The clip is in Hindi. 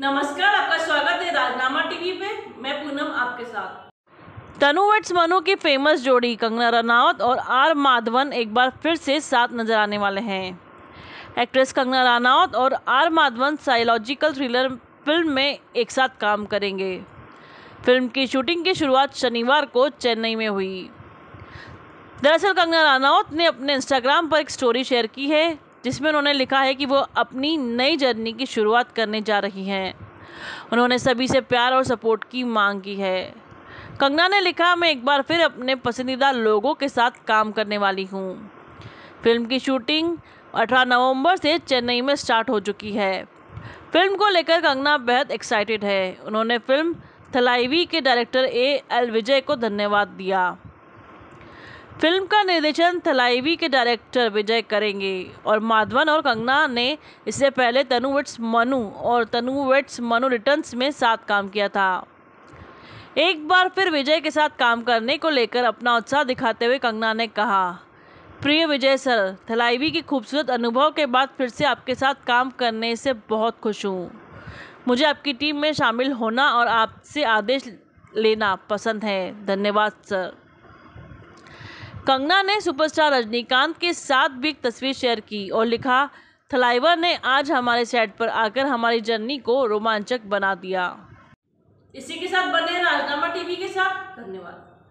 नमस्कार आपका स्वागत है राजनामा टीवी पे मैं पूनम आपके साथ तनुवर्ट्स मनु की फेमस जोड़ी कंगना रनावत और आर माधवन एक बार फिर से साथ नजर आने वाले हैं एक्ट्रेस कंगना रनावत और R Madhavan psychological thriller film में एक साथ काम करेंगे फिल्म की शूटिंग की शुरुआत शनिवार को चेन्नई में हुई दरअसल कंगना रनावत ने अपने इंस्टाग्राम पर एक स्टोरी शेयर की है जिसमें उन्होंने लिखा है कि वो अपनी नई जर्नी की शुरुआत करने जा रही हैं उन्होंने सभी से प्यार और सपोर्ट की मांग की है कंगना ने लिखा मैं एक बार फिर अपने पसंदीदा लोगों के साथ काम करने वाली हूँ फिल्म की शूटिंग 18 नवंबर से चेन्नई में स्टार्ट हो चुकी है फिल्म को लेकर कंगना बेहद एक्साइटेड है उन्होंने फिल्म थलाईवी के डायरेक्टर ए एल विजय को धन्यवाद दिया फिल्म का निर्देशन थलाइवी के डायरेक्टर विजय करेंगे और माधवन और कंगना ने इससे पहले तनु वेट्स मनु और तनु वेट्स मनु रिटर्न्स में साथ काम किया था एक बार फिर विजय के साथ काम करने को लेकर अपना उत्साह दिखाते हुए कंगना ने कहा प्रिय विजय सर थलाइवी के खूबसूरत अनुभव के बाद फिर से आपके साथ काम करने से बहुत खुश हूँ मुझे आपकी टीम में शामिल होना और आपसे आदेश लेना पसंद है धन्यवाद सर कंगना ने सुपरस्टार रजनीकांत के साथ भी एक तस्वीर शेयर की और लिखा थलाइवर ने आज हमारे सेट पर आकर हमारी जर्नी को रोमांचक बना दिया इसी के साथ बने राजनामा टीवी के साथ धन्यवाद